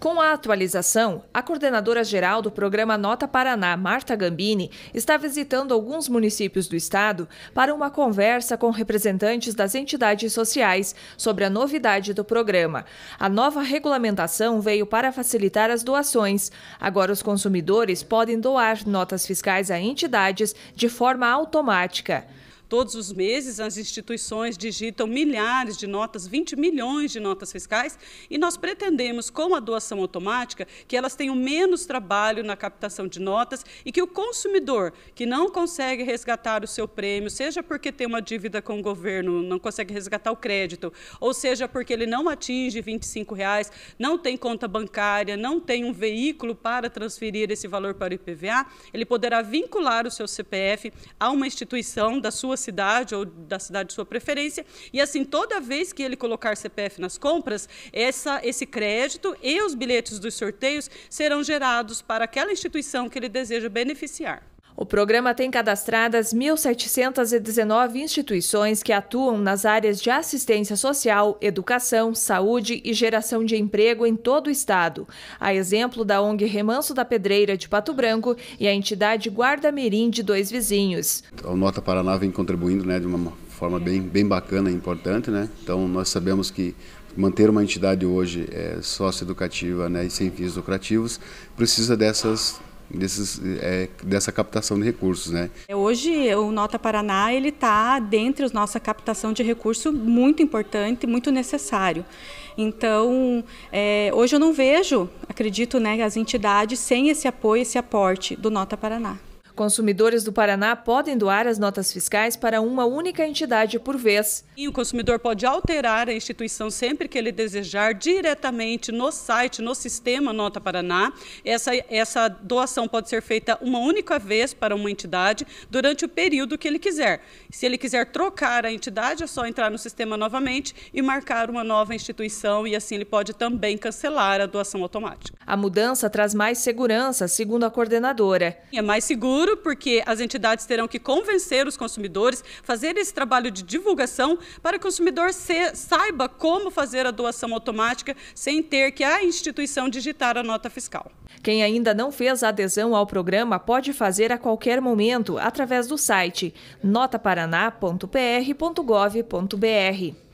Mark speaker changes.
Speaker 1: Com a atualização, a coordenadora-geral do programa Nota Paraná, Marta Gambini, está visitando alguns municípios do estado para uma conversa com representantes das entidades sociais sobre a novidade do programa. A nova regulamentação veio para facilitar as doações. Agora, os consumidores podem doar notas fiscais a entidades de forma automática.
Speaker 2: Todos os meses, as instituições digitam milhares de notas, 20 milhões de notas fiscais, e nós pretendemos, com a doação automática, que elas tenham menos trabalho na captação de notas e que o consumidor que não consegue resgatar o seu prêmio, seja porque tem uma dívida com o governo, não consegue resgatar o crédito, ou seja porque ele não atinge R$ 25,00, não tem conta bancária, não tem um veículo para transferir esse valor para o IPVA, ele poderá vincular o seu CPF a uma instituição da sua cidade ou da cidade de sua preferência. E assim, toda vez que ele colocar CPF nas compras, essa, esse crédito e os bilhetes dos sorteios serão gerados para aquela instituição que ele deseja beneficiar.
Speaker 1: O programa tem cadastradas 1.719 instituições que atuam nas áreas de assistência social, educação, saúde e geração de emprego em todo o estado. A exemplo da ONG Remanso da Pedreira de Pato Branco e a entidade Guarda Mirim de Dois Vizinhos.
Speaker 3: A Nota Paraná vem contribuindo né, de uma forma bem, bem bacana e importante. Né? Então, nós sabemos que manter uma entidade hoje é, eh, educativa, né, e sem fins lucrativos precisa dessas desses, é, dessa captação de recursos. Né?
Speaker 2: É, hoje, o Nota Paraná ele está dentre a nossa captação de recurso muito importante, muito necessário. Então, é, hoje eu não
Speaker 1: vejo, acredito, né, as entidades sem esse apoio, esse aporte do Nota Paraná. Consumidores do Paraná podem doar as notas fiscais para uma única entidade por vez. E o
Speaker 2: consumidor pode alterar a instituição sempre que ele desejar, diretamente no site, no sistema Nota Paraná. Essa, essa doação pode ser feita uma única vez para uma entidade durante o período que ele quiser. Se ele quiser trocar a entidade, é só entrar no sistema novamente e marcar uma nova instituição, e assim ele pode também cancelar a doação
Speaker 1: automática. A mudança traz mais segurança, segundo a coordenadora. É mais seguro
Speaker 2: porque as entidades terão que convencer os consumidores, fazer esse trabalho de divulgação para que o consumidor se, saiba como fazer a doação automática sem ter que a instituição
Speaker 1: digitar a nota fiscal. Quem ainda não fez a adesão ao programa pode fazer a qualquer momento através do site notaparaná.pr.gov.br.